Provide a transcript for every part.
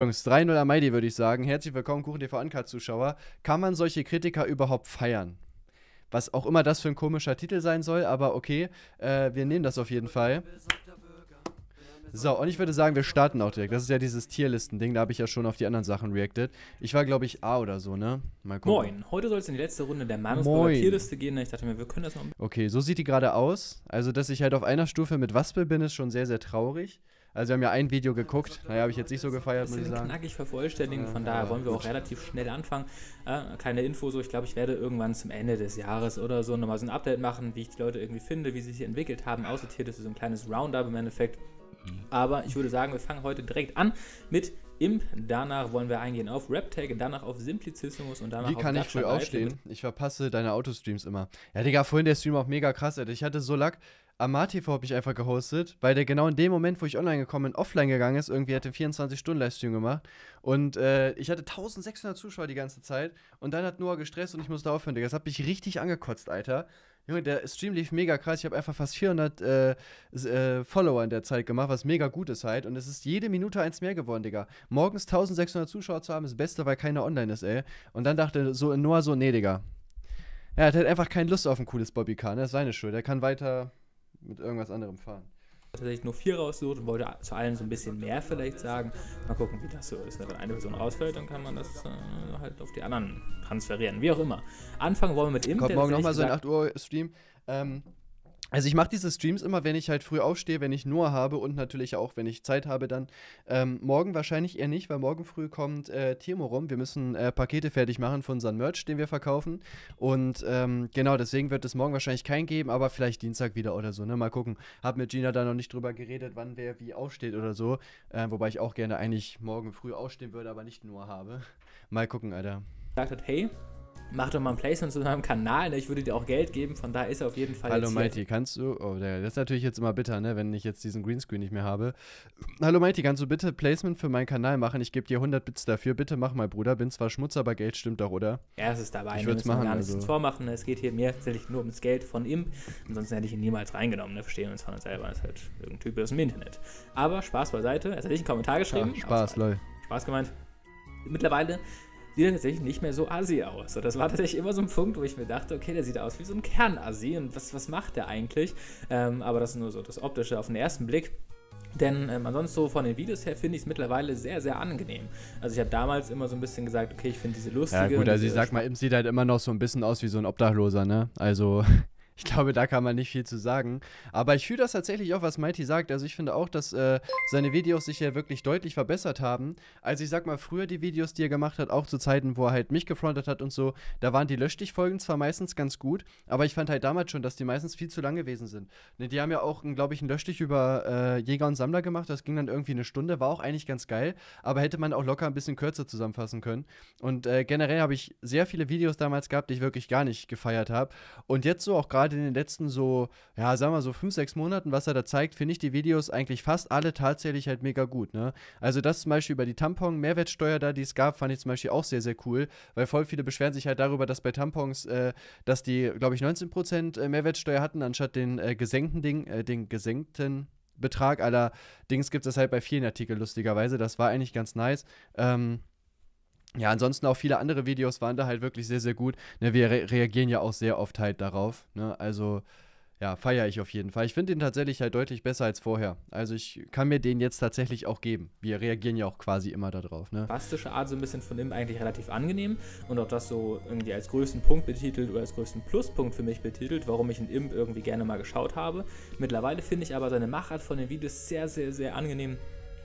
Jungs, 3-0 am Mighty, würde ich sagen. Herzlich willkommen, Kuchen TV Anker-Zuschauer. Kann man solche Kritiker überhaupt feiern? Was auch immer das für ein komischer Titel sein soll, aber okay, äh, wir nehmen das auf jeden Fall. So, und ich würde sagen, wir starten auch direkt. Das ist ja dieses Tierlisten-Ding, da habe ich ja schon auf die anderen Sachen reacted. Ich war, glaube ich, A oder so, ne? Mal gucken. Moin, heute soll es in die letzte Runde der Meinungsbürger Tierliste gehen. Ich dachte mir, wir können das noch... Okay, so sieht die gerade aus. Also, dass ich halt auf einer Stufe mit Waspel bin, ist schon sehr, sehr traurig. Also wir haben ja ein Video geguckt. Naja, habe ich jetzt nicht so gefeiert, muss ich sagen. knackig vervollständigen, von daher wollen wir auch relativ schnell anfangen. Äh, kleine Info so, ich glaube, ich werde irgendwann zum Ende des Jahres oder so nochmal so ein Update machen, wie ich die Leute irgendwie finde, wie sie sich entwickelt haben. Aussortiert ist so ein kleines Roundup im Endeffekt. Aber ich würde sagen, wir fangen heute direkt an mit Imp. Danach wollen wir eingehen auf RapTag, danach auf Simplicissimus und danach Wie auf Wie kann Dutch ich früh aufstehen? Ich verpasse deine Autostreams immer. Ja, Digga, vorhin der Stream auch mega krass, Alter. Ich hatte so Lack. AmarTV habe ich einfach gehostet, weil der genau in dem Moment, wo ich online gekommen bin, offline gegangen ist. Irgendwie hatte 24-Stunden-Livestream gemacht. Und äh, ich hatte 1600 Zuschauer die ganze Zeit. Und dann hat Noah gestresst und ich musste aufhören, Digga. Das hat mich richtig angekotzt, Alter. Junge, der Stream lief mega krass. Ich habe einfach fast 400 äh, äh, Follower in der Zeit gemacht, was mega gut ist halt. Und es ist jede Minute eins mehr geworden, Digga. Morgens 1600 Zuschauer zu haben, ist das Beste, weil keiner online ist, ey. Und dann dachte so Noah so, nee, Digga. Er hat halt einfach keine Lust auf ein cooles Bobbycar, ne? Das ist seine Schuld. Er kann weiter mit irgendwas anderem fahren. Tatsächlich nur vier raussucht und wollte zu allen so ein bisschen mehr vielleicht sagen. Mal gucken, wie das so ist. Ne? Wenn eine Person ausfällt, dann kann man das äh, halt auf die anderen transferieren. Wie auch immer. Anfangen wollen wir mit Imp. Kommt morgen nochmal so ein 8 Uhr Stream. Ähm, also ich mache diese Streams immer, wenn ich halt früh aufstehe, wenn ich nur habe und natürlich auch, wenn ich Zeit habe, dann ähm, morgen wahrscheinlich eher nicht, weil morgen früh kommt äh, Timo rum. Wir müssen äh, Pakete fertig machen von unseren Merch, den wir verkaufen. Und ähm, genau, deswegen wird es morgen wahrscheinlich keinen geben, aber vielleicht Dienstag wieder oder so. Ne? Mal gucken. Hab mit Gina da noch nicht drüber geredet, wann wer wie aufsteht oder so. Äh, wobei ich auch gerne eigentlich morgen früh aufstehen würde, aber nicht nur habe. Mal gucken, Alter. Sagt hat, hey, mach doch mal ein Placement zu meinem Kanal, ne? ich würde dir auch Geld geben, von da ist er auf jeden Fall. Hallo Mighty, kannst du, oh, das ist natürlich jetzt immer bitter, ne, wenn ich jetzt diesen Greenscreen nicht mehr habe. Hallo Mighty, kannst du bitte Placement für meinen Kanal machen? Ich gebe dir 100 Bits dafür, bitte mach mal, Bruder, bin zwar Schmutz, aber Geld stimmt doch, oder? Er ist dabei, ich ne? würde es machen. Gar nichts also. vormachen, ne? es geht hier mehr tatsächlich nur ums Geld von ihm. ansonsten hätte ich ihn niemals reingenommen, ne? verstehen wir uns von uns selber, das ist halt irgendein Typ aus dem Internet. Aber Spaß beiseite, es hat nicht einen Kommentar geschrieben. Ja, Spaß, lol. Spaß gemeint. Mittlerweile sieht dann tatsächlich nicht mehr so assi aus. Und das war tatsächlich immer so ein Punkt, wo ich mir dachte, okay, der sieht aus wie so ein Kernassi und was, was macht der eigentlich? Ähm, aber das ist nur so das Optische auf den ersten Blick. Denn ähm, ansonsten so von den Videos her finde ich es mittlerweile sehr, sehr angenehm. Also ich habe damals immer so ein bisschen gesagt, okay, ich finde diese lustige. Ja gut, also ich sag mal, Imp sieht halt immer noch so ein bisschen aus wie so ein Obdachloser, ne? Also ich glaube, da kann man nicht viel zu sagen. Aber ich fühle das tatsächlich auch, was Mighty sagt. Also ich finde auch, dass äh, seine Videos sich ja wirklich deutlich verbessert haben. Also ich sag mal, früher die Videos, die er gemacht hat, auch zu Zeiten, wo er halt mich gefrontet hat und so, da waren die Löschdichtfolgen zwar meistens ganz gut, aber ich fand halt damals schon, dass die meistens viel zu lang gewesen sind. Ne, die haben ja auch, hm, glaube ich, einen Löschdich über äh, Jäger und Sammler gemacht. Das ging dann irgendwie eine Stunde, war auch eigentlich ganz geil, aber hätte man auch locker ein bisschen kürzer zusammenfassen können. Und äh, generell habe ich sehr viele Videos damals gehabt, die ich wirklich gar nicht gefeiert habe. Und jetzt so auch gerade gerade halt in den letzten so, ja, sagen wir mal so fünf, sechs Monaten, was er da zeigt, finde ich die Videos eigentlich fast alle tatsächlich halt mega gut, ne? Also das zum Beispiel über die Tampon-Mehrwertsteuer da, die es gab, fand ich zum Beispiel auch sehr, sehr cool, weil voll viele beschweren sich halt darüber, dass bei Tampons, äh, dass die, glaube ich, 19% äh, Mehrwertsteuer hatten, anstatt den äh, gesenkten Ding, äh, den gesenkten Betrag aller Dings gibt es das halt bei vielen Artikeln lustigerweise. Das war eigentlich ganz nice. Ähm, ja, ansonsten auch viele andere Videos waren da halt wirklich sehr, sehr gut. Ne, wir re reagieren ja auch sehr oft halt darauf. Ne? Also, ja, feiere ich auf jeden Fall. Ich finde den tatsächlich halt deutlich besser als vorher. Also ich kann mir den jetzt tatsächlich auch geben. Wir reagieren ja auch quasi immer darauf. Ne? Bastische Art so ein bisschen von ihm eigentlich relativ angenehm und auch das so irgendwie als größten Punkt betitelt oder als größten Pluspunkt für mich betitelt, warum ich in Imp irgendwie gerne mal geschaut habe. Mittlerweile finde ich aber seine Machart von den Videos sehr, sehr, sehr angenehm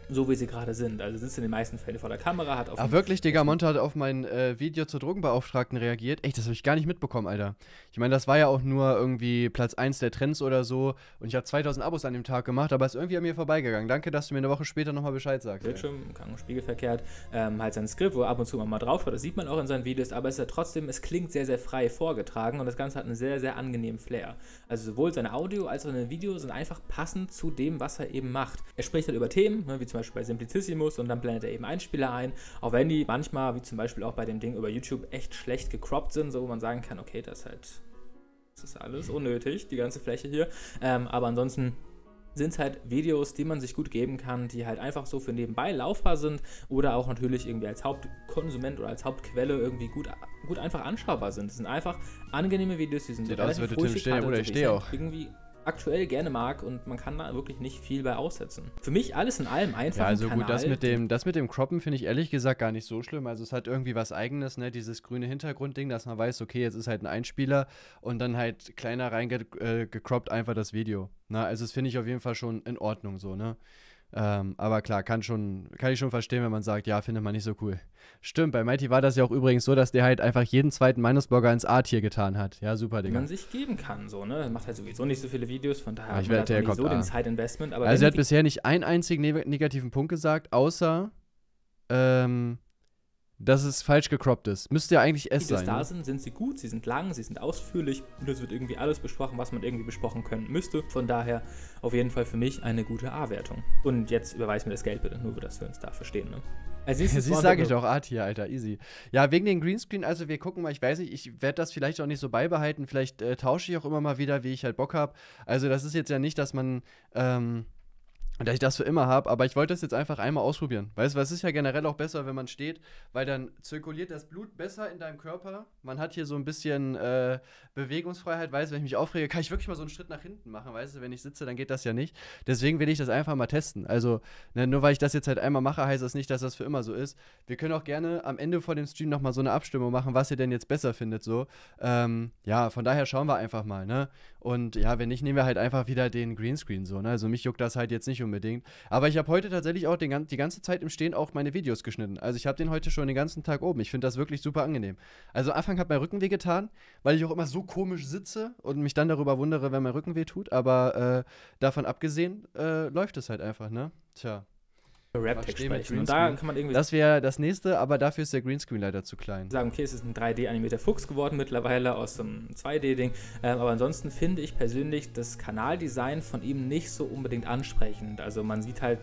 so wie sie gerade sind. Also sitzt in den meisten Fällen vor der Kamera, hat auf. Ach wirklich, Digga, Monte hat auf mein äh, Video zur Drogenbeauftragten reagiert. Echt, das habe ich gar nicht mitbekommen, Alter. Ich meine, das war ja auch nur irgendwie Platz 1 der Trends oder so. Und ich habe 2000 Abos an dem Tag gemacht, aber ist irgendwie an mir vorbeigegangen. Danke, dass du mir eine Woche später nochmal Bescheid sagst. Bildschirm, kann spiegelverkehrt. Ähm, halt sein Skript, wo er ab und zu mal drauf schaut. Das sieht man auch in seinen Videos, aber es ist ja trotzdem, es klingt sehr, sehr frei vorgetragen und das Ganze hat einen sehr, sehr angenehmen Flair. Also sowohl sein Audio als auch sein Video sind einfach passend zu dem, was er eben macht. Er spricht halt über Themen, ne, wie zum zum Beispiel bei Simplicissimus und dann blendet er eben Einspieler ein, auch wenn die manchmal, wie zum Beispiel auch bei dem Ding über YouTube, echt schlecht gecroppt sind, so wo man sagen kann, okay, das ist halt, das ist alles unnötig, die ganze Fläche hier. Ähm, aber ansonsten sind es halt Videos, die man sich gut geben kann, die halt einfach so für nebenbei laufbar sind oder auch natürlich irgendwie als Hauptkonsument oder als Hauptquelle irgendwie gut, gut einfach anschaubar sind. Das sind einfach angenehme Videos, die sind Sieht relativ aus, ruhig. Sieht aus, ich stehe halt auch. Irgendwie aktuell gerne mag und man kann da wirklich nicht viel bei aussetzen. Für mich alles in allem einfach. Ja, also Kanal. gut, das mit dem, das mit dem Croppen finde ich ehrlich gesagt gar nicht so schlimm. Also es hat irgendwie was eigenes, ne? Dieses grüne Hintergrundding, dass man weiß, okay, jetzt ist halt ein Einspieler und dann halt kleiner reingecroppt äh, einfach das Video. Na, ne? also das finde ich auf jeden Fall schon in Ordnung so, ne? Ähm, aber klar, kann, schon, kann ich schon verstehen, wenn man sagt, ja, findet man nicht so cool. Stimmt, bei Mighty war das ja auch übrigens so, dass der halt einfach jeden zweiten Minusblogger ins A-Tier getan hat. Ja, super, Digga. Man sich geben kann, so, ne? macht halt sowieso nicht so viele Videos, von daher ich wette, hat man so A. den ah. Side-Investment. Also er hat bisher nicht einen einzigen negativen Punkt gesagt, außer ähm, dass es falsch gecroppt ist. Müsste ja eigentlich S sein. Wenn Die da sind, sind sie gut, sie sind lang, sie sind ausführlich und es wird irgendwie alles besprochen, was man irgendwie besprochen können müsste. Von daher auf jeden Fall für mich eine gute A-Wertung. Und jetzt überweis mir das Geld bitte, nur dass wir uns da verstehen, ne? Als nächstes ja, sage ich doch Art hier, Alter, easy. Ja, wegen den Greenscreen, also wir gucken mal, ich weiß nicht, ich werde das vielleicht auch nicht so beibehalten, vielleicht äh, tausche ich auch immer mal wieder, wie ich halt Bock habe. Also das ist jetzt ja nicht, dass man ähm, und dass ich das für immer habe, aber ich wollte das jetzt einfach einmal ausprobieren. Weißt du, es ist ja generell auch besser, wenn man steht, weil dann zirkuliert das Blut besser in deinem Körper. Man hat hier so ein bisschen äh, Bewegungsfreiheit, weißt du, wenn ich mich aufrege, kann ich wirklich mal so einen Schritt nach hinten machen, weißt du, wenn ich sitze, dann geht das ja nicht. Deswegen will ich das einfach mal testen. Also, ne, nur weil ich das jetzt halt einmal mache, heißt das nicht, dass das für immer so ist. Wir können auch gerne am Ende vor dem Stream nochmal so eine Abstimmung machen, was ihr denn jetzt besser findet, so. Ähm, ja, von daher schauen wir einfach mal, ne? Und ja, wenn nicht, nehmen wir halt einfach wieder den Greenscreen, so, ne? Also, mich juckt das halt jetzt nicht unbedingt. Aber ich habe heute tatsächlich auch den, die ganze Zeit im Stehen auch meine Videos geschnitten. Also ich habe den heute schon den ganzen Tag oben. Ich finde das wirklich super angenehm. Also am Anfang hat mein Rücken weh getan, weil ich auch immer so komisch sitze und mich dann darüber wundere, wenn mein Rücken weh tut. Aber äh, davon abgesehen äh, läuft es halt einfach, ne? Tja. Rap-Text sprechen. Und da kann man irgendwie. Das wäre das nächste, aber dafür ist der Greenscreen leider zu klein. Sagen, okay, es ist ein 3D-animierter Fuchs geworden mittlerweile aus einem 2D-Ding. Ähm, aber ansonsten finde ich persönlich das Kanaldesign von ihm nicht so unbedingt ansprechend. Also man sieht halt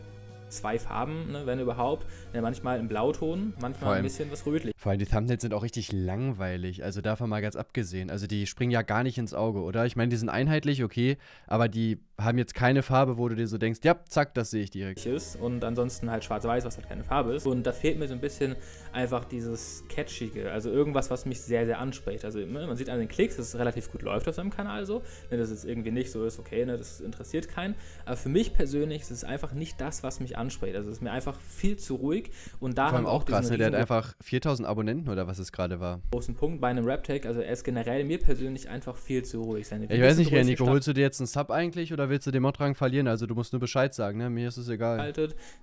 zwei Farben, ne, wenn überhaupt. Ja, manchmal im Blauton, manchmal allem, ein bisschen was rötlich. Vor allem die Thumbnails sind auch richtig langweilig, also davon mal ganz abgesehen. Also die springen ja gar nicht ins Auge, oder? Ich meine, die sind einheitlich, okay, aber die haben jetzt keine Farbe, wo du dir so denkst, ja, zack, das sehe ich direkt. Und ansonsten halt schwarz-weiß, was halt keine Farbe ist. Und da fehlt mir so ein bisschen einfach dieses Catchige, also irgendwas, was mich sehr, sehr anspricht. Also ne, man sieht an den Klicks, dass es relativ gut läuft auf seinem Kanal so, ne, dass es irgendwie nicht so ist, okay, ne, das interessiert keinen. Aber für mich persönlich ist es einfach nicht das, was mich anspricht. Also es ist mir einfach viel zu ruhig und da Vor allem auch, krass, ne, der hat einfach 4000 Abonnenten oder was es gerade war. Großen Punkt bei einem rap also er ist generell mir persönlich einfach viel zu ruhig. Seine ich weiß nicht, René, holst du dir jetzt einen Sub eigentlich oder willst du den Mondrang verlieren, also du musst nur Bescheid sagen, ne? Mir ist es egal.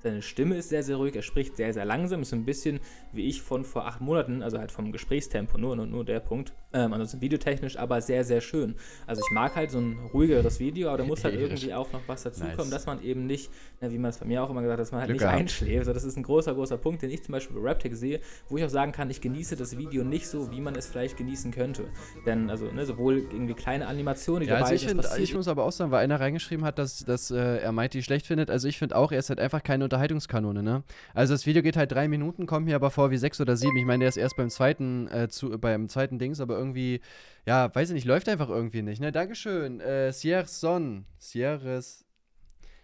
Seine Stimme ist sehr, sehr ruhig, er spricht sehr, sehr langsam, ist ein bisschen wie ich von vor acht Monaten, also halt vom Gesprächstempo, nur und nur der Punkt. Ähm, ansonsten videotechnisch aber sehr, sehr schön. Also ich mag halt so ein ruhigeres Video, aber da muss halt irgendwie auch noch was dazukommen, nice. dass man eben nicht, na, ne, wie man es bei mir auch immer gesagt hat, dass man halt Glück nicht gehabt. einschläft. Also das ist ein großer, großer Punkt, den ich zum Beispiel bei Raptic sehe, wo ich auch sagen kann, ich genieße das Video nicht so, wie man es vielleicht genießen könnte. Denn also ne, sowohl irgendwie kleine Animationen, die ja, dabei also ich, sind, find, ich muss aber auch sagen, weil einer reingegangen reingeschrieben hat, dass, dass äh, er Mighty schlecht findet. Also ich finde auch, er ist halt einfach keine Unterhaltungskanone, ne? Also das Video geht halt drei Minuten, kommt mir aber vor wie sechs oder sieben. Ich meine, der ist erst beim zweiten, äh, zu, beim zweiten Dings, aber irgendwie, ja, weiß ich nicht, läuft einfach irgendwie nicht, ne? Dankeschön. Äh, Sierra Son, Sierres,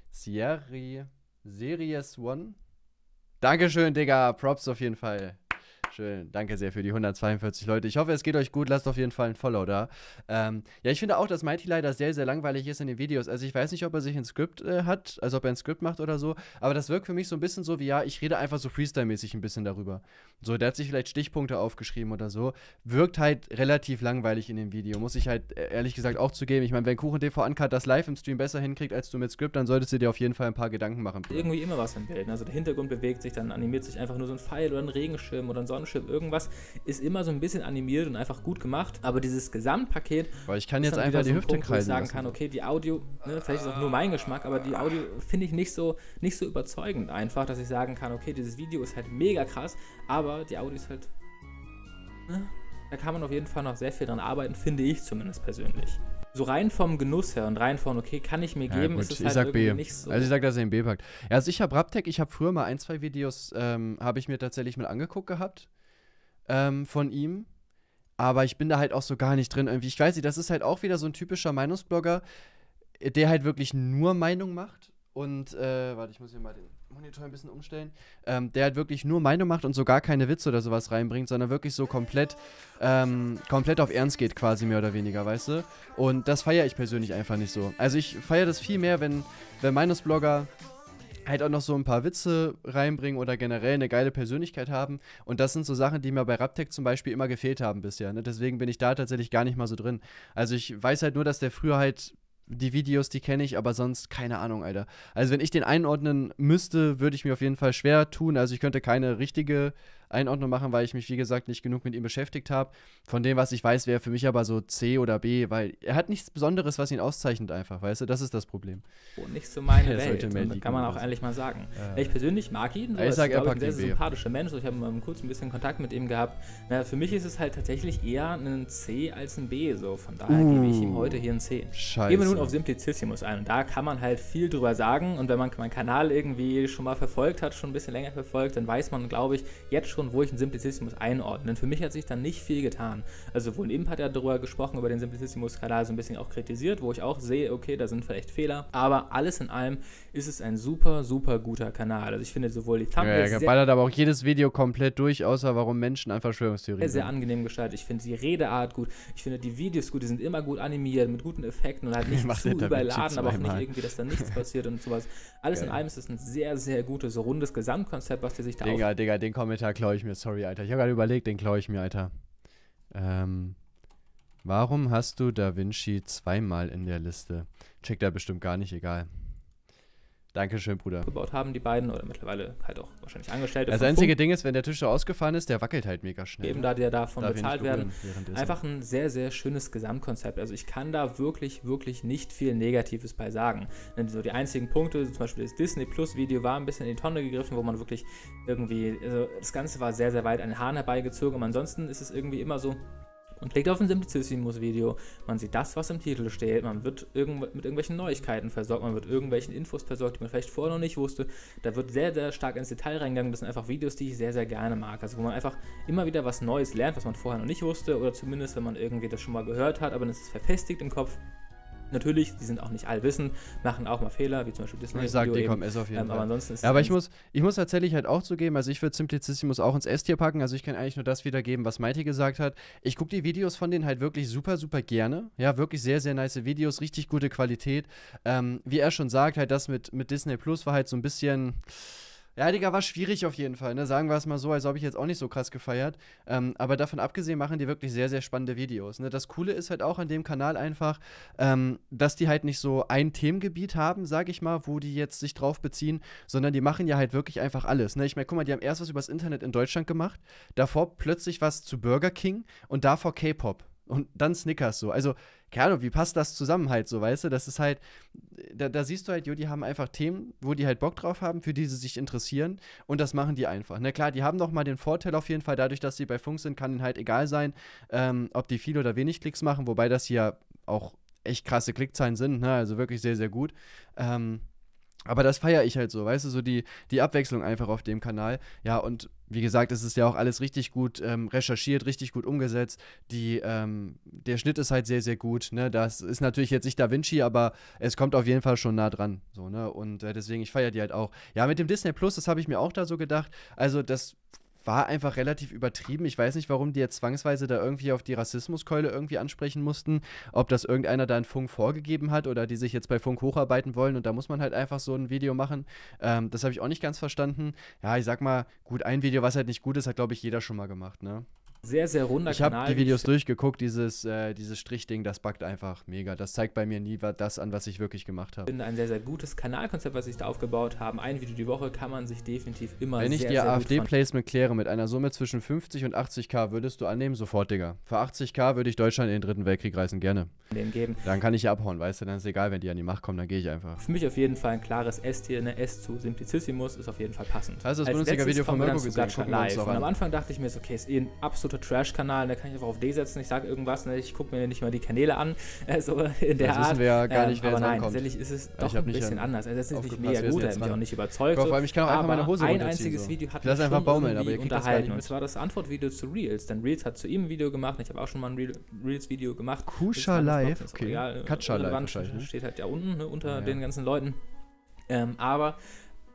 Sierri, Series One. Dankeschön, Digga. Props auf jeden Fall. Schön. Danke sehr für die 142 Leute. Ich hoffe, es geht euch gut. Lasst auf jeden Fall ein Follow da. Ähm, ja, ich finde auch, dass Mighty leider sehr, sehr langweilig ist in den Videos. Also ich weiß nicht, ob er sich ein Skript äh, hat, also ob er ein Skript macht oder so. Aber das wirkt für mich so ein bisschen so wie, ja, ich rede einfach so Freestyle-mäßig ein bisschen darüber. So, der hat sich vielleicht Stichpunkte aufgeschrieben oder so. Wirkt halt relativ langweilig in dem Video. Muss ich halt äh, ehrlich gesagt auch zugeben. Ich meine, wenn Kuchen TV Uncut das live im Stream besser hinkriegt als du mit Skript, dann solltest du dir auf jeden Fall ein paar Gedanken machen. Irgendwie immer was im Bild. Also der Hintergrund bewegt sich, dann animiert sich einfach nur so ein Pfeil oder ein Regenschirm oder ein Sonnen Raumschiff, irgendwas, ist immer so ein bisschen animiert und einfach gut gemacht. Aber dieses Gesamtpaket. Weil ich kann jetzt einfach die so Hüfte Punkt, kreisen. ich sagen kann, okay, die Audio, ne, vielleicht ist auch nur mein Geschmack, aber die Audio finde ich nicht so, nicht so überzeugend einfach, dass ich sagen kann, okay, dieses Video ist halt mega krass, aber die Audio ist halt. Ne? Da kann man auf jeden Fall noch sehr viel dran arbeiten, finde ich zumindest persönlich so rein vom Genuss her und rein von, okay, kann ich mir geben, gut. ist es ich halt sag B. nicht so. Also ich sag, dass er in B packt. also ich habe Raptek, ich habe früher mal ein, zwei Videos, ähm, habe ich mir tatsächlich mal angeguckt gehabt ähm, von ihm. Aber ich bin da halt auch so gar nicht drin irgendwie. Ich weiß nicht, das ist halt auch wieder so ein typischer Meinungsblogger, der halt wirklich nur Meinung macht. Und, äh, warte, ich muss hier mal den Monitor ein bisschen umstellen, ähm, der halt wirklich nur Meinung macht und so gar keine Witze oder sowas reinbringt, sondern wirklich so komplett, ähm, komplett auf Ernst geht quasi mehr oder weniger, weißt du? Und das feiere ich persönlich einfach nicht so. Also ich feiere das viel mehr, wenn, wenn Meinungsblogger halt auch noch so ein paar Witze reinbringen oder generell eine geile Persönlichkeit haben. Und das sind so Sachen, die mir bei Raptek zum Beispiel immer gefehlt haben bisher. Ne? Deswegen bin ich da tatsächlich gar nicht mal so drin. Also ich weiß halt nur, dass der früher halt die Videos, die kenne ich, aber sonst keine Ahnung, Alter. Also wenn ich den einordnen müsste, würde ich mir auf jeden Fall schwer tun. Also ich könnte keine richtige Einordnung machen, weil ich mich, wie gesagt, nicht genug mit ihm beschäftigt habe. Von dem, was ich weiß, wäre für mich aber so C oder B, weil er hat nichts Besonderes, was ihn auszeichnet einfach, weißt du? Das ist das Problem. Oh, nicht so meine Welt, liegen, kann man auch also. ehrlich mal sagen. Äh, ich persönlich mag ihn, Er ist, ein sehr sympathischer Mensch, ich habe mal kurz ein bisschen Kontakt mit ihm gehabt. Na, für mich ist es halt tatsächlich eher ein C als ein B, so von daher uh, gebe ich ihm uh, heute hier ein C. Scheiße. Gehen wir nun auf Simplicissimus ein und da kann man halt viel drüber sagen und wenn man meinen Kanal irgendwie schon mal verfolgt hat, schon ein bisschen länger verfolgt, dann weiß man, glaube ich, jetzt schon und wo ich den Simplicissimus einordne. Denn Für mich hat sich dann nicht viel getan. Also wohl eben hat er darüber gesprochen, über den Simplicissimus-Skala so ein bisschen auch kritisiert, wo ich auch sehe, okay, da sind vielleicht Fehler. Aber alles in allem ist es ein super, super guter Kanal. Also ich finde sowohl die Thumbnails... Ja, ja, ballert aber auch jedes Video komplett durch, außer warum Menschen an Verschwörungstheorien sehr, sehr angenehm gestaltet. Ich finde die Redeart gut. Ich finde die Videos gut. Die sind immer gut animiert, mit guten Effekten und halt nicht zu überladen, aber auch nicht irgendwie, dass da nichts passiert und sowas. Alles Geil. in allem ist es ein sehr, sehr gutes, rundes Gesamtkonzept, was der sich da Digga, Digga, den Kommentar klaut klaue ich mir. Sorry, Alter. Ich habe gerade überlegt, den klaue ich mir, Alter. Ähm, warum hast du Da Vinci zweimal in der Liste? Checkt er bestimmt gar nicht, egal. Dankeschön, Bruder. Gebaut haben die beiden oder mittlerweile halt auch wahrscheinlich Angestellte. Das einzige Funk. Ding ist, wenn der Tisch so ausgefahren ist, der wackelt halt mega schnell. Eben da der davon Darf bezahlt werden. Einfach ein sehr, sehr schönes Gesamtkonzept. Also ich kann da wirklich, wirklich nicht viel Negatives bei sagen. Denn so die einzigen Punkte, zum Beispiel das Disney Plus Video war ein bisschen in die Tonne gegriffen, wo man wirklich irgendwie, also das Ganze war sehr, sehr weit an den Haaren herbeigezogen. Und ansonsten ist es irgendwie immer so, und klickt auf ein Simplicissimus-Video. Man sieht das, was im Titel steht. Man wird irgend mit irgendwelchen Neuigkeiten versorgt. Man wird irgendwelchen Infos versorgt, die man vielleicht vorher noch nicht wusste. Da wird sehr, sehr stark ins Detail reingegangen. Das sind einfach Videos, die ich sehr, sehr gerne mag. Also wo man einfach immer wieder was Neues lernt, was man vorher noch nicht wusste. Oder zumindest, wenn man irgendwie das schon mal gehört hat, aber dann ist es verfestigt im Kopf natürlich, die sind auch nicht allwissend, machen auch mal Fehler, wie zum Beispiel Disney. Ich sag dir, komm, S auf jeden ähm, Fall. Aber ansonsten ist ja, aber ich muss, ich muss tatsächlich halt auch zugeben, also ich würde Simplicissimus auch ins S-Tier packen, also ich kann eigentlich nur das wiedergeben, was Mighty gesagt hat. Ich gucke die Videos von denen halt wirklich super, super gerne. Ja, wirklich sehr, sehr nice Videos, richtig gute Qualität. Ähm, wie er schon sagt, halt das mit, mit Disney Plus war halt so ein bisschen ja, Digga, war schwierig auf jeden Fall, ne? Sagen wir es mal so, als ob ich jetzt auch nicht so krass gefeiert. Ähm, aber davon abgesehen machen die wirklich sehr, sehr spannende Videos. Ne? Das Coole ist halt auch an dem Kanal einfach, ähm, dass die halt nicht so ein Themengebiet haben, sag ich mal, wo die jetzt sich drauf beziehen, sondern die machen ja halt wirklich einfach alles. Ne? Ich meine, guck mal, die haben erst was übers Internet in Deutschland gemacht, davor plötzlich was zu Burger King und davor K-Pop und dann Snickers so. Also, keine Ahnung, wie passt das zusammen halt so, weißt du? Das ist halt, da, da siehst du halt, jo, die haben einfach Themen, wo die halt Bock drauf haben, für die sie sich interessieren und das machen die einfach. Na ne? klar, die haben doch mal den Vorteil auf jeden Fall, dadurch, dass sie bei Funk sind, kann ihnen halt egal sein, ähm, ob die viel oder wenig Klicks machen, wobei das hier auch echt krasse Klickzahlen sind, ne? also wirklich sehr, sehr gut. Ähm, aber das feiere ich halt so, weißt du, so die, die Abwechslung einfach auf dem Kanal. Ja, und wie gesagt, es ist ja auch alles richtig gut ähm, recherchiert, richtig gut umgesetzt. Die, ähm, der Schnitt ist halt sehr, sehr gut. Ne? Das ist natürlich jetzt nicht Da Vinci, aber es kommt auf jeden Fall schon nah dran. So, ne? Und äh, deswegen, ich feiere die halt auch. Ja, mit dem Disney Plus, das habe ich mir auch da so gedacht. Also, das war einfach relativ übertrieben. Ich weiß nicht, warum die jetzt zwangsweise da irgendwie auf die Rassismuskeule irgendwie ansprechen mussten, ob das irgendeiner da in Funk vorgegeben hat oder die sich jetzt bei Funk hocharbeiten wollen und da muss man halt einfach so ein Video machen. Ähm, das habe ich auch nicht ganz verstanden. Ja, ich sag mal, gut, ein Video, was halt nicht gut ist, hat glaube ich jeder schon mal gemacht, ne? Sehr, sehr runder ich Kanal. Ich habe die Videos durchgeguckt, dieses, äh, dieses Strichding, das backt einfach mega. Das zeigt bei mir nie das an, was ich wirklich gemacht habe. Ich finde ein sehr, sehr gutes Kanalkonzept, was ich da aufgebaut haben. Ein Video die Woche kann man sich definitiv immer Wenn sehr, ich dir AfD-Placement kläre mit einer Summe zwischen 50 und 80k, würdest du annehmen? Sofort, Digga. Für 80k würde ich Deutschland in den dritten Weltkrieg reißen, gerne. Geben. Dann kann ich ja abhauen, weißt du, dann ist egal, wenn die an die Macht kommen, dann gehe ich einfach. Für mich auf jeden Fall ein klares S hier, eine S zu Simplicissimus ist auf jeden Fall passend. Also das Bundesliga-Video von Mirko gesehen, gucken wir uns Und am Anfang dachte ich mir, okay, ist eh ein absolut absoluter Trash-Kanal, da kann ich einfach auf D setzen, ich sage irgendwas, ne, ich gucke mir nicht mal die Kanäle an, äh, so in der das Art. wissen wir ja gar ähm, nicht, ähm, wer aber nein, tatsächlich ist es doch ein bisschen anders. Also das ist nicht mega gut, da bin ich auch nicht überzeugt. vor allem, ich kann auch einfach meine Hose ein einziges so. Video hat mich einfach baumeln, aber ihr unterhalten. Das, und das war das Antwortvideo zu Reels, denn Reels hat zu ihm ein Video gemacht, ich habe auch schon mal ein Reels-Video gemacht. Kusha Live, okay. Äh, Katscha Live ne? Steht halt ja unten, ne, unter ah, ja, den ganzen Leuten. Ähm, aber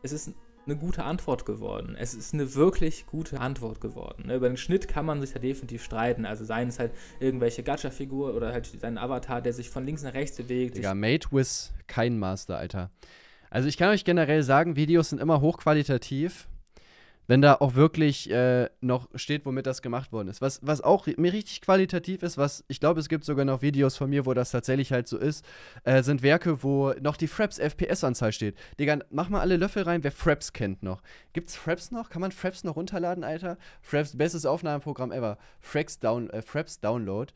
es ist ein eine gute Antwort geworden. Es ist eine wirklich gute Antwort geworden. Ne, über den Schnitt kann man sich ja definitiv streiten. Also seien es halt irgendwelche Gacha-Figur oder halt sein Avatar, der sich von links nach rechts bewegt. Digga, Made with kein Master, Alter. Also ich kann euch generell sagen, Videos sind immer hochqualitativ wenn da auch wirklich äh, noch steht, womit das gemacht worden ist. Was, was auch mir richtig qualitativ ist, was ich glaube, es gibt sogar noch Videos von mir, wo das tatsächlich halt so ist, äh, sind Werke, wo noch die Fraps FPS-Anzahl steht. Digga, mach mal alle Löffel rein, wer Fraps kennt noch. Gibt's Fraps noch? Kann man Fraps noch runterladen, Alter? Fraps, bestes Aufnahmeprogramm ever. Fraps, down, äh, Fraps Download.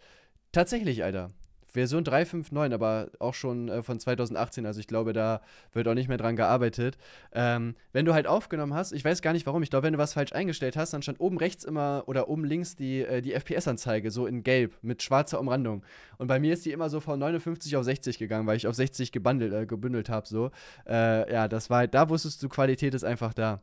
Tatsächlich, Alter. Version 3.5.9, aber auch schon äh, von 2018, also ich glaube, da wird auch nicht mehr dran gearbeitet. Ähm, wenn du halt aufgenommen hast, ich weiß gar nicht warum, ich glaube, wenn du was falsch eingestellt hast, dann stand oben rechts immer oder oben links die, äh, die FPS-Anzeige, so in gelb, mit schwarzer Umrandung. Und bei mir ist die immer so von 59 auf 60 gegangen, weil ich auf 60 gebundelt, äh, gebündelt habe, so. Äh, ja, das war halt, da wusstest du, Qualität ist einfach da.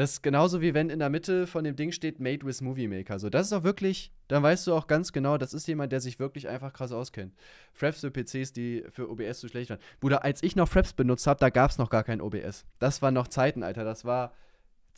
Das ist genauso wie wenn in der Mitte von dem Ding steht Made with Movie Maker. So, das ist auch wirklich, dann weißt du auch ganz genau, das ist jemand, der sich wirklich einfach krass auskennt. Fraps für PCs, die für OBS zu schlecht waren. Bruder, als ich noch Fraps benutzt habe, da gab es noch gar kein OBS. Das waren noch Zeiten, Alter. Das war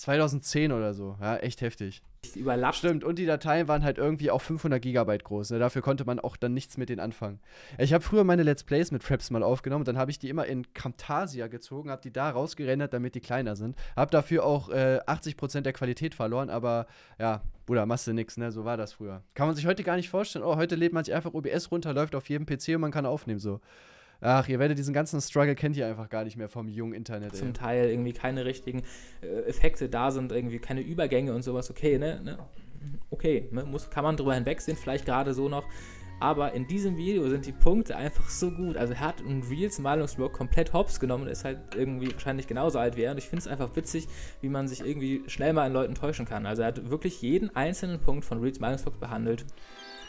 2010 oder so, ja, echt heftig. Überlappt. Stimmt, und die Dateien waren halt irgendwie auch 500 Gigabyte groß. Ne? Dafür konnte man auch dann nichts mit denen anfangen. Ich habe früher meine Let's Plays mit Fraps mal aufgenommen, dann habe ich die immer in Camtasia gezogen, habe die da rausgerendert, damit die kleiner sind. Habe dafür auch äh, 80% der Qualität verloren, aber ja, Bruder, machst du nix, ne? So war das früher. Kann man sich heute gar nicht vorstellen. Oh, heute lädt man sich einfach OBS runter, läuft auf jedem PC und man kann aufnehmen, so ach, ihr werdet diesen ganzen Struggle kennt ihr einfach gar nicht mehr vom jungen Internet. Zum ey. Teil irgendwie keine richtigen äh, Effekte da sind, irgendwie keine Übergänge und sowas. Okay, ne? ne? Okay, ne? Muss, kann man drüber hinwegsehen, vielleicht gerade so noch. Aber in diesem Video sind die Punkte einfach so gut. Also er hat einen Reels Malungsblock komplett hops genommen und ist halt irgendwie wahrscheinlich genauso alt wie er. Und ich finde es einfach witzig, wie man sich irgendwie schnell mal an Leuten täuschen kann. Also er hat wirklich jeden einzelnen Punkt von Reels Malungsblock behandelt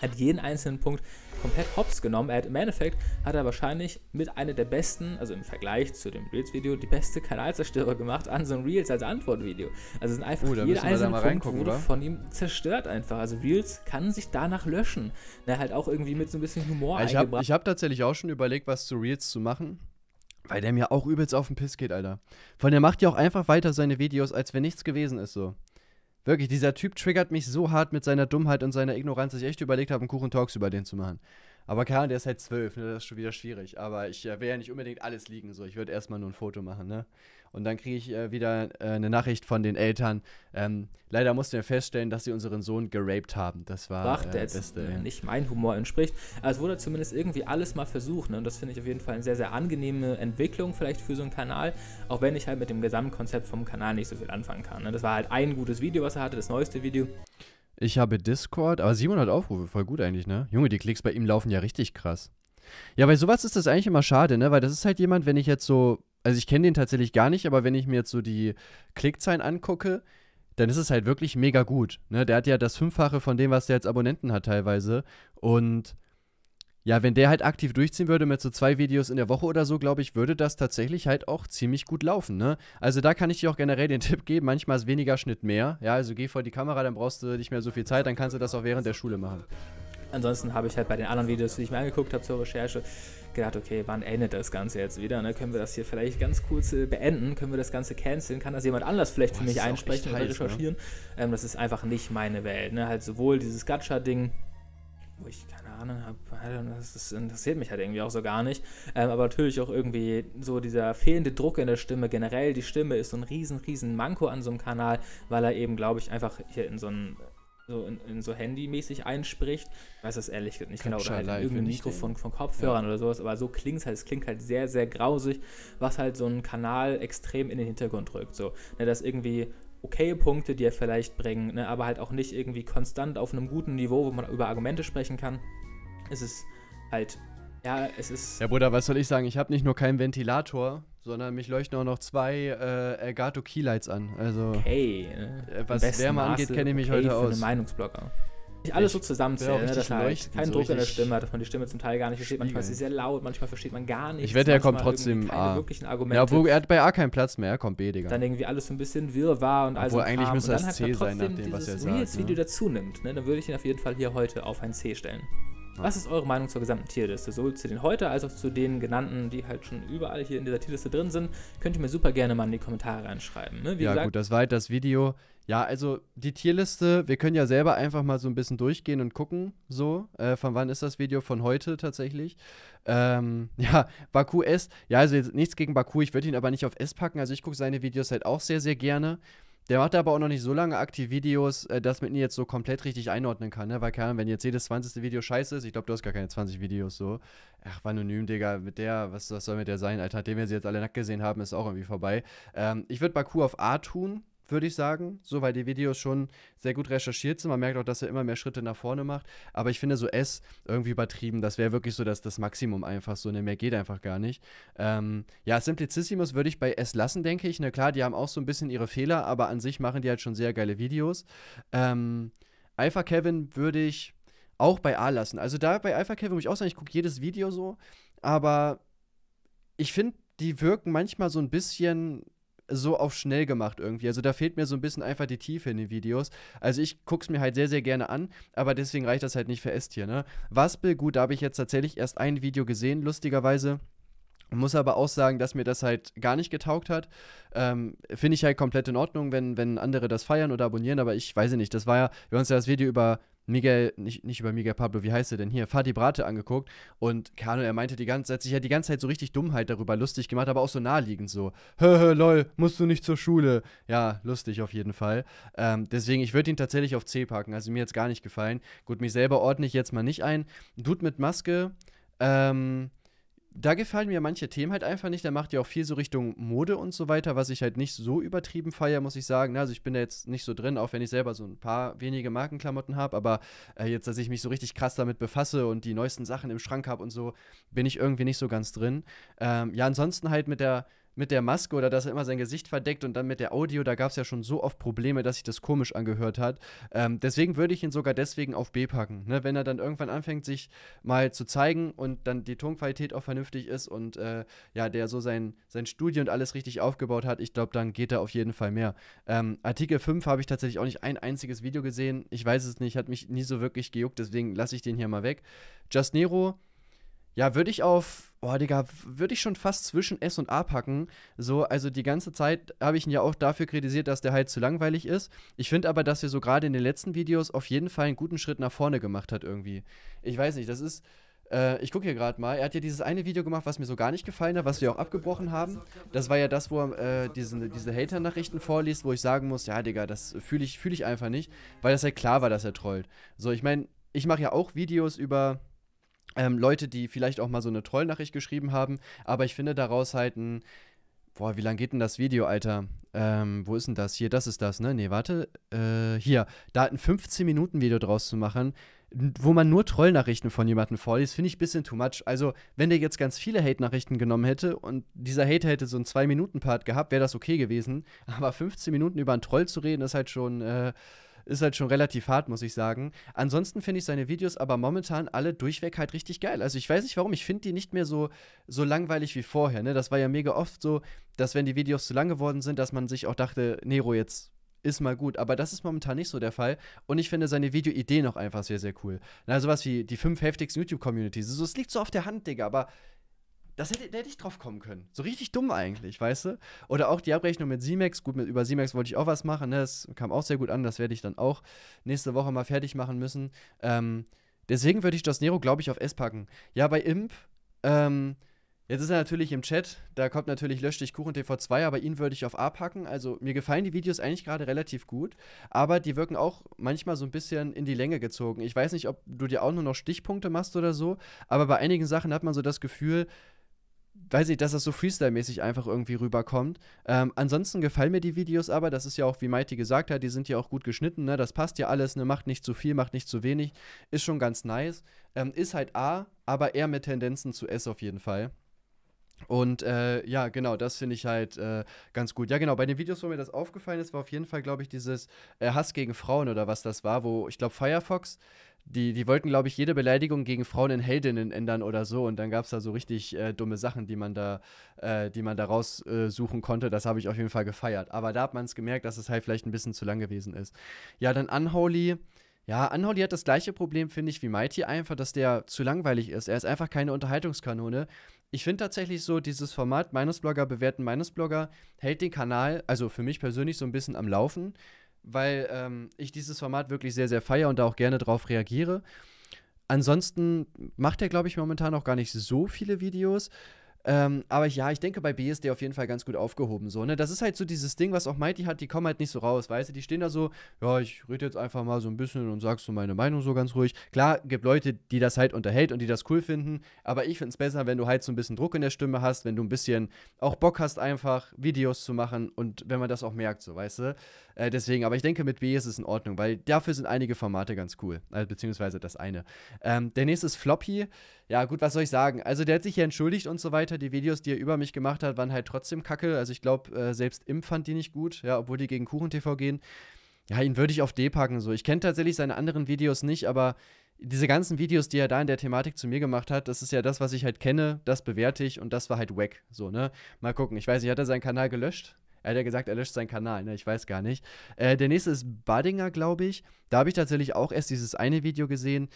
hat jeden einzelnen Punkt komplett hops genommen. Er hat im Endeffekt hat er wahrscheinlich mit einer der besten, also im Vergleich zu dem Reels-Video, die beste Kanalzerstörer gemacht an so ein Reels als Antwortvideo. Also sind einfach oh, jeder einzelne Punkt wurde oder? von ihm zerstört einfach. Also Reels kann sich danach löschen. Na, halt auch irgendwie mit so ein bisschen Humor ich eingebracht. Hab, ich habe tatsächlich auch schon überlegt, was zu Reels zu machen. Weil der mir auch übelst auf den Piss geht, Alter. Von der macht ja auch einfach weiter seine Videos, als wenn nichts gewesen ist, so. Wirklich, dieser Typ triggert mich so hart mit seiner Dummheit und seiner Ignoranz, dass ich echt überlegt habe, einen Kuchen Talks über den zu machen. Aber klar, der ist halt zwölf, ne? das ist schon wieder schwierig. Aber ich äh, will ja nicht unbedingt alles liegen, so. Ich würde erstmal nur ein Foto machen, ne? Und dann kriege ich äh, wieder äh, eine Nachricht von den Eltern. Ähm, leider mussten wir feststellen, dass sie unseren Sohn geraped haben. Das war Ach, äh, der jetzt Beste. Äh, nicht mein Humor entspricht. Also wurde zumindest irgendwie alles mal versucht. Ne? Und das finde ich auf jeden Fall eine sehr, sehr angenehme Entwicklung vielleicht für so einen Kanal. Auch wenn ich halt mit dem Gesamtkonzept vom Kanal nicht so viel anfangen kann. Ne? Das war halt ein gutes Video, was er hatte, das neueste Video. Ich habe Discord, aber 700 Aufrufe, voll gut eigentlich, ne? Junge, die Klicks bei ihm laufen ja richtig krass. Ja, bei sowas ist das eigentlich immer schade, ne? Weil das ist halt jemand, wenn ich jetzt so also ich kenne den tatsächlich gar nicht, aber wenn ich mir jetzt so die Klickzahlen angucke, dann ist es halt wirklich mega gut. Ne? Der hat ja das Fünffache von dem, was der als Abonnenten hat teilweise. Und ja, wenn der halt aktiv durchziehen würde mit so zwei Videos in der Woche oder so, glaube ich, würde das tatsächlich halt auch ziemlich gut laufen. Ne? Also da kann ich dir auch generell den Tipp geben, manchmal ist weniger Schnitt mehr. Ja, also geh vor die Kamera, dann brauchst du nicht mehr so viel Zeit, dann kannst du das auch während der Schule machen. Ansonsten habe ich halt bei den anderen Videos, die ich mir angeguckt habe zur Recherche, gedacht, okay, wann endet das Ganze jetzt wieder? Ne? Können wir das hier vielleicht ganz kurz äh, beenden? Können wir das Ganze canceln? Kann das jemand anders vielleicht für mich einsprechen oder heiß, ne? recherchieren? Ne? Ähm, das ist einfach nicht meine Welt. Ne? Halt sowohl dieses Gacha-Ding, wo ich keine Ahnung habe, das, das, interessiert mich halt irgendwie auch so gar nicht. Ähm, aber natürlich auch irgendwie so dieser fehlende Druck in der Stimme generell. Die Stimme ist so ein riesen, riesen Manko an so einem Kanal, weil er eben, glaube ich, einfach hier in so einem so in, in so handymäßig einspricht. Ich weiß das ehrlich gesagt nicht genau. Oder halt irgendein Mikrofon von Kopfhörern ja. oder sowas. Aber so klingt es halt. Es klingt halt sehr, sehr grausig, was halt so einen Kanal extrem in den Hintergrund rückt. So, ne, dass irgendwie okay Punkte, die er vielleicht bringen, ne, aber halt auch nicht irgendwie konstant auf einem guten Niveau, wo man über Argumente sprechen kann. Es ist halt, ja, es ist. Ja, Bruder, was soll ich sagen? Ich habe nicht nur keinen Ventilator, sondern mich leuchten auch noch zwei äh, Elgato Keylights an. Also, okay, äh, ne? was Wärme angeht, kenne ich mich okay heute für aus. Einen Meinungsblogger. Nicht alles so zusammenzählen, ne? dass man halt keinen so Druck in der Stimme hat, dass man die Stimme zum Teil gar nicht versteht. Manchmal ist sie sehr laut, manchmal versteht man gar nichts. Ich wette, er kommt trotzdem A. Ah. Wirklichen Argumente. Ja, obwohl er hat bei A keinen Platz mehr, er kommt B, Digga. Dann irgendwie alles so ein bisschen wirrwarr war und also. Obwohl eigentlich müsste das C sein, nach dem, was er sagt. Wenn jetzt Video ne? dazu nimmt, ne? dann würde ich ihn auf jeden Fall hier heute auf ein C stellen. Was ist eure Meinung zur gesamten Tierliste? Sowohl zu den heute als auch zu den genannten, die halt schon überall hier in dieser Tierliste drin sind. Könnt ihr mir super gerne mal in die Kommentare reinschreiben. Ne? ja, gesagt, gut, das war halt das Video. Ja, also die Tierliste, wir können ja selber einfach mal so ein bisschen durchgehen und gucken, so. Äh, von wann ist das Video? Von heute tatsächlich. Ähm, ja, Baku S. Ja, also jetzt nichts gegen Baku, ich würde ihn aber nicht auf S packen. Also ich gucke seine Videos halt auch sehr, sehr gerne. Der macht aber auch noch nicht so lange aktiv Videos, äh, dass man ihn jetzt so komplett richtig einordnen kann, ne? Weil, keine wenn jetzt jedes 20. Video scheiße ist, ich glaube, du hast gar keine 20 Videos so. Ach, war anonym, Digga, mit der, was, was soll mit der sein, Alter? Nachdem wir sie jetzt alle nackt gesehen haben, ist auch irgendwie vorbei. Ähm, ich würde Baku auf A tun, würde ich sagen, so, weil die Videos schon sehr gut recherchiert sind. Man merkt auch, dass er immer mehr Schritte nach vorne macht. Aber ich finde so S irgendwie übertrieben. Das wäre wirklich so das, das Maximum einfach so. Ne, mehr geht einfach gar nicht. Ähm, ja, Simplicissimus würde ich bei S lassen, denke ich. Na ne, klar, die haben auch so ein bisschen ihre Fehler, aber an sich machen die halt schon sehr geile Videos. Ähm, Alpha Kevin würde ich auch bei A lassen. Also da bei Alpha Kevin muss ich auch sagen, ich gucke jedes Video so, aber ich finde, die wirken manchmal so ein bisschen so auf schnell gemacht irgendwie. Also da fehlt mir so ein bisschen einfach die Tiefe in den Videos. Also ich gucke es mir halt sehr, sehr gerne an, aber deswegen reicht das halt nicht für S-Tier, ne? Waspel, gut, da habe ich jetzt tatsächlich erst ein Video gesehen, lustigerweise. Muss aber auch sagen, dass mir das halt gar nicht getaugt hat. Ähm, Finde ich halt komplett in Ordnung, wenn, wenn andere das feiern oder abonnieren, aber ich weiß nicht, das war ja, wir haben uns ja das Video über Miguel, nicht, nicht über Miguel Pablo, wie heißt er denn hier? Fadi Brate angeguckt und Kano, er meinte die ganze Zeit, sich ja die ganze Zeit so richtig Dummheit darüber lustig gemacht, aber auch so naheliegend so. Hö, hö, lol, musst du nicht zur Schule. Ja, lustig auf jeden Fall. Ähm, deswegen, ich würde ihn tatsächlich auf C packen, also mir jetzt gar nicht gefallen. Gut, mich selber ordne ich jetzt mal nicht ein. Dude mit Maske, ähm, da gefallen mir manche Themen halt einfach nicht. Der macht ja auch viel so Richtung Mode und so weiter, was ich halt nicht so übertrieben feiere, muss ich sagen. Also ich bin da jetzt nicht so drin, auch wenn ich selber so ein paar wenige Markenklamotten habe. Aber äh, jetzt, dass ich mich so richtig krass damit befasse und die neuesten Sachen im Schrank habe und so, bin ich irgendwie nicht so ganz drin. Ähm, ja, ansonsten halt mit der mit der Maske oder dass er immer sein Gesicht verdeckt und dann mit der Audio, da gab es ja schon so oft Probleme, dass sich das komisch angehört hat. Ähm, deswegen würde ich ihn sogar deswegen auf B packen. Ne? Wenn er dann irgendwann anfängt, sich mal zu zeigen und dann die Tonqualität auch vernünftig ist und äh, ja, der so sein, sein Studio und alles richtig aufgebaut hat, ich glaube, dann geht er auf jeden Fall mehr. Ähm, Artikel 5 habe ich tatsächlich auch nicht ein einziges Video gesehen. Ich weiß es nicht, hat mich nie so wirklich gejuckt, deswegen lasse ich den hier mal weg. Just Nero ja, würde ich auf, boah, Digga, würde ich schon fast zwischen S und A packen. So, also die ganze Zeit habe ich ihn ja auch dafür kritisiert, dass der halt zu langweilig ist. Ich finde aber, dass er so gerade in den letzten Videos auf jeden Fall einen guten Schritt nach vorne gemacht hat irgendwie. Ich weiß nicht, das ist, äh, ich gucke hier gerade mal, er hat ja dieses eine Video gemacht, was mir so gar nicht gefallen hat, was wir auch abgebrochen haben. Das war ja das, wo er äh, diesen, diese Hater-Nachrichten vorliest, wo ich sagen muss, ja, Digga, das fühle ich, fühl ich einfach nicht, weil das ja halt klar war, dass er trollt. So, ich meine, ich mache ja auch Videos über ähm, Leute, die vielleicht auch mal so eine Trollnachricht geschrieben haben, aber ich finde daraus halt ein, boah, wie lange geht denn das Video, Alter? Ähm, wo ist denn das? Hier, das ist das, ne? Nee, warte, äh, hier, da ein 15-Minuten-Video draus zu machen, wo man nur Trollnachrichten von jemandem vorliest, finde ich ein bisschen too much. Also, wenn der jetzt ganz viele Hate-Nachrichten genommen hätte und dieser Hater hätte so einen 2-Minuten-Part gehabt, wäre das okay gewesen, aber 15 Minuten über einen Troll zu reden, ist halt schon, äh, ist halt schon relativ hart, muss ich sagen. Ansonsten finde ich seine Videos aber momentan alle durchweg halt richtig geil. Also ich weiß nicht warum, ich finde die nicht mehr so, so langweilig wie vorher. Ne? Das war ja mega oft so, dass wenn die Videos zu lang geworden sind, dass man sich auch dachte, Nero, jetzt ist mal gut. Aber das ist momentan nicht so der Fall. Und ich finde seine Videoidee noch einfach sehr, sehr cool. Na, sowas wie die fünf heftigsten YouTube-Communities. So, es liegt so auf der Hand, Digga, aber das hätte, da hätte ich drauf kommen können. So richtig dumm eigentlich, weißt du? Oder auch die Abrechnung mit Simex. Gut, mit, über Simex wollte ich auch was machen. Ne? Das kam auch sehr gut an. Das werde ich dann auch nächste Woche mal fertig machen müssen. Ähm, deswegen würde ich das Nero, glaube ich, auf S packen. Ja, bei Imp. Ähm, Jetzt ist er natürlich im Chat, da kommt natürlich Lösch dich Kuchen TV2, aber ihn würde ich auf A packen. Also mir gefallen die Videos eigentlich gerade relativ gut, aber die wirken auch manchmal so ein bisschen in die Länge gezogen. Ich weiß nicht, ob du dir auch nur noch Stichpunkte machst oder so, aber bei einigen Sachen hat man so das Gefühl, weiß ich, dass das so Freestyle-mäßig einfach irgendwie rüberkommt. Ähm, ansonsten gefallen mir die Videos aber, das ist ja auch, wie Mighty gesagt hat, die sind ja auch gut geschnitten, ne? das passt ja alles, ne? macht nicht zu viel, macht nicht zu wenig, ist schon ganz nice. Ähm, ist halt A, aber eher mit Tendenzen zu S auf jeden Fall. Und äh, ja, genau, das finde ich halt äh, ganz gut. Ja, genau, bei den Videos, wo mir das aufgefallen ist, war auf jeden Fall, glaube ich, dieses äh, Hass gegen Frauen oder was das war, wo ich glaube, Firefox die, die wollten, glaube ich, jede Beleidigung gegen Frauen in Heldinnen ändern oder so. Und dann gab es da so richtig äh, dumme Sachen, die man da, äh, die man da raussuchen äh, konnte. Das habe ich auf jeden Fall gefeiert. Aber da hat man es gemerkt, dass es halt vielleicht ein bisschen zu lang gewesen ist. Ja, dann Unholy. Ja, Unholy hat das gleiche Problem, finde ich, wie Mighty einfach, dass der zu langweilig ist. Er ist einfach keine Unterhaltungskanone. Ich finde tatsächlich so, dieses Format Minusblogger bewerten Minusblogger hält den Kanal, also für mich persönlich, so ein bisschen am Laufen weil ähm, ich dieses Format wirklich sehr, sehr feiere und da auch gerne drauf reagiere. Ansonsten macht er, glaube ich, momentan auch gar nicht so viele Videos. Ähm, aber ja, ich denke bei BSD auf jeden Fall ganz gut aufgehoben. So, ne? Das ist halt so dieses Ding, was auch Mighty hat, die kommen halt nicht so raus, weißt du? Die stehen da so, ja, ich rede jetzt einfach mal so ein bisschen und sagst so meine Meinung so ganz ruhig. Klar, gibt Leute, die das halt unterhält und die das cool finden, aber ich finde es besser, wenn du halt so ein bisschen Druck in der Stimme hast, wenn du ein bisschen auch Bock hast, einfach Videos zu machen und wenn man das auch merkt, so, weißt du? Äh, deswegen, aber ich denke, mit B ist es in Ordnung, weil dafür sind einige Formate ganz cool, also, beziehungsweise das eine. Ähm, der nächste ist Floppy. Ja, gut, was soll ich sagen? Also, der hat sich ja entschuldigt und so weiter Leute, die Videos, die er über mich gemacht hat, waren halt trotzdem kacke. Also ich glaube, äh, selbst Imp fand die nicht gut, ja, obwohl die gegen Kuchen TV gehen. Ja, ihn würde ich auf D packen. So, ich kenne tatsächlich seine anderen Videos nicht, aber diese ganzen Videos, die er da in der Thematik zu mir gemacht hat, das ist ja das, was ich halt kenne, das bewerte ich und das war halt wack. So, ne? Mal gucken. Ich weiß nicht, hat er seinen Kanal gelöscht? Er hat ja gesagt, er löscht seinen Kanal, ne? Ich weiß gar nicht. Äh, der nächste ist Badinger, glaube ich. Da habe ich tatsächlich auch erst dieses eine Video gesehen.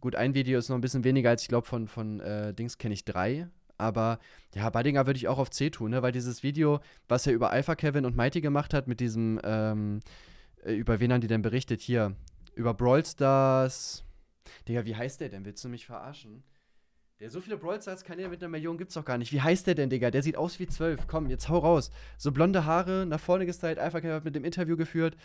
Gut, ein Video ist noch ein bisschen weniger als ich glaube, von, von äh, Dings kenne ich drei aber ja, Badinger würde ich auch auf C tun, ne? weil dieses Video, was er über Alpha Kevin und Mighty gemacht hat, mit diesem, ähm, äh, über wen haben die denn berichtet? Hier, über Brawl Stars. Digga, wie heißt der denn? Willst du mich verarschen? Der so viele Brawl Stars kann mit einer Million gibt's doch gar nicht. Wie heißt der denn, Digga? Der sieht aus wie zwölf. Komm, jetzt hau raus. So blonde Haare, nach vorne gestylt, Alpha Kevin hat mit dem Interview geführt.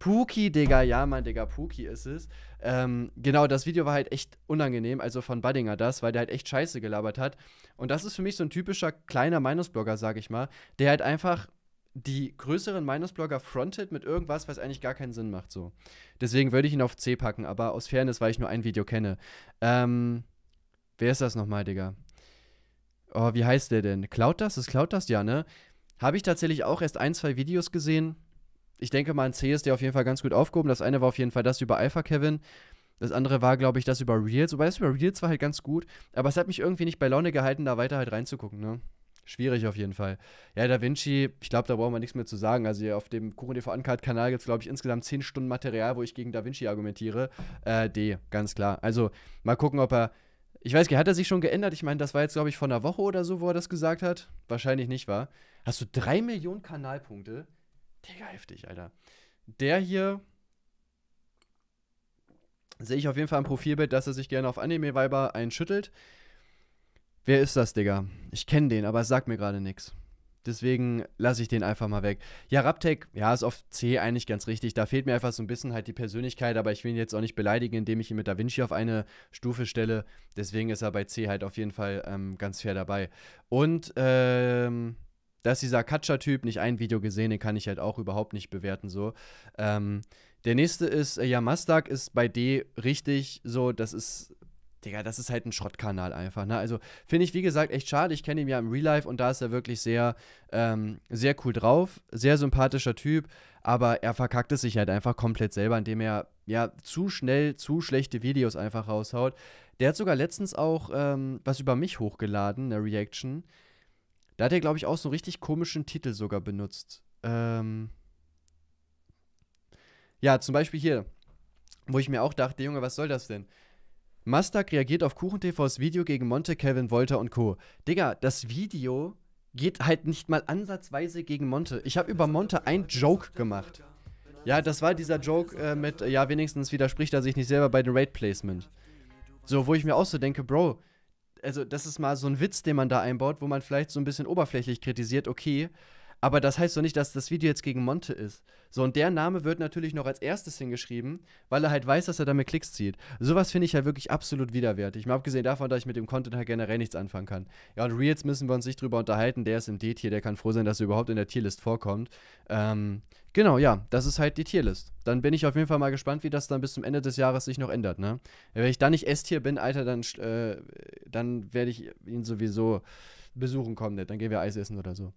Pookie, Digga, ja, mein Digga, Pookie ist es. Ähm, genau, das Video war halt echt unangenehm, also von Buddinger das, weil der halt echt Scheiße gelabert hat. Und das ist für mich so ein typischer kleiner Minusblogger, sag ich mal, der halt einfach die größeren Minusblogger frontet mit irgendwas, was eigentlich gar keinen Sinn macht, so. Deswegen würde ich ihn auf C packen, aber aus Fairness, weil ich nur ein Video kenne. Ähm, wer ist das nochmal, Digga? Oh, wie heißt der denn? Klaut das? Ist Klaut das? Ja, ne? Habe ich tatsächlich auch erst ein, zwei Videos gesehen ich denke mal, ein C ist der auf jeden Fall ganz gut aufgehoben. Das eine war auf jeden Fall das über Alpha Kevin. Das andere war, glaube ich, das über Reels. Wobei das über Reels war halt ganz gut. Aber es hat mich irgendwie nicht bei Laune gehalten, da weiter halt reinzugucken, ne? Schwierig auf jeden Fall. Ja, Da Vinci, ich glaube, da brauchen wir nichts mehr zu sagen. Also auf dem Kuchen KuchenTV Uncut-Kanal gibt es, glaube ich, insgesamt 10 Stunden Material, wo ich gegen Da Vinci argumentiere. Äh, D, ganz klar. Also mal gucken, ob er. Ich weiß nicht, hat er sich schon geändert? Ich meine, das war jetzt, glaube ich, vor einer Woche oder so, wo er das gesagt hat. Wahrscheinlich nicht, war. Hast du 3 Millionen Kanalpunkte? Digga, heftig, Alter. Der hier sehe ich auf jeden Fall im Profilbild, dass er sich gerne auf Anime-Weiber einschüttelt. Wer ist das, Digga? Ich kenne den, aber es sagt mir gerade nichts. Deswegen lasse ich den einfach mal weg. Ja, Raptek, ja, ist auf C eigentlich ganz richtig. Da fehlt mir einfach so ein bisschen halt die Persönlichkeit, aber ich will ihn jetzt auch nicht beleidigen, indem ich ihn mit Da Vinci auf eine Stufe stelle. Deswegen ist er bei C halt auf jeden Fall ähm, ganz fair dabei. Und ähm, dass dieser Katscher-Typ nicht ein Video gesehen, den kann ich halt auch überhaupt nicht bewerten so. Ähm, der nächste ist, äh, ja, Mastak ist bei D richtig so, das ist, Digga, das ist halt ein Schrottkanal einfach, ne? Also finde ich, wie gesagt, echt schade. Ich kenne ihn ja im Real Life und da ist er wirklich sehr, ähm, sehr cool drauf, sehr sympathischer Typ, aber er verkackt es sich halt einfach komplett selber, indem er ja zu schnell, zu schlechte Videos einfach raushaut. Der hat sogar letztens auch ähm, was über mich hochgeladen, eine Reaction. Da hat er, glaube ich, auch so einen richtig komischen Titel sogar benutzt. Ähm ja, zum Beispiel hier, wo ich mir auch dachte, Junge, was soll das denn? Mastak reagiert auf KuchenTVs Video gegen Monte, Kevin, Wolter und Co. Digga, das Video geht halt nicht mal ansatzweise gegen Monte. Ich habe über Monte einen Joke gemacht. Ja, das war dieser Joke äh, mit, ja, wenigstens widerspricht er sich nicht selber bei dem Raid Placement. So, wo ich mir auch so denke, Bro, also das ist mal so ein Witz, den man da einbaut, wo man vielleicht so ein bisschen oberflächlich kritisiert, okay, aber das heißt doch nicht, dass das Video jetzt gegen Monte ist. So, und der Name wird natürlich noch als erstes hingeschrieben, weil er halt weiß, dass er damit Klicks zieht. Sowas finde ich ja halt wirklich absolut widerwärtig. Mal abgesehen davon, dass ich mit dem Content halt generell nichts anfangen kann. Ja, und Reels müssen wir uns nicht drüber unterhalten. Der ist im D-Tier, der kann froh sein, dass er überhaupt in der Tierlist vorkommt. Ähm, genau, ja, das ist halt die Tierlist. Dann bin ich auf jeden Fall mal gespannt, wie das dann bis zum Ende des Jahres sich noch ändert, ne? Wenn ich dann nicht S-Tier bin, Alter, dann, äh, dann werde ich ihn sowieso besuchen kommen, ne? dann gehen wir Eis essen oder so.